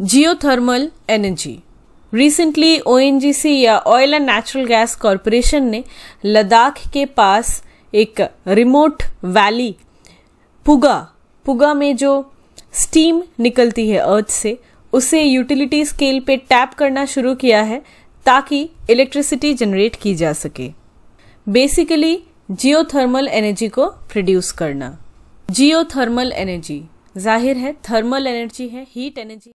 geothermal energy recently ONGC या oil and natural gas corporation ने लद्दाख के पास एक रिमोट वैली पुगा पुगा में जो स्टीम निकलती है अर्थ से उसे यूटिलिटी स्केल पे टैप करना शुरू किया है ताकि इलेक्ट्रिसिटी जनरेट की जा सके बेसिकली जियोथर्मल एनर्जी को प्रोड्यूस करना जियोथर्मल एनर्जी जाहिर है थर्मल एनर्जी है हीट एनर्जी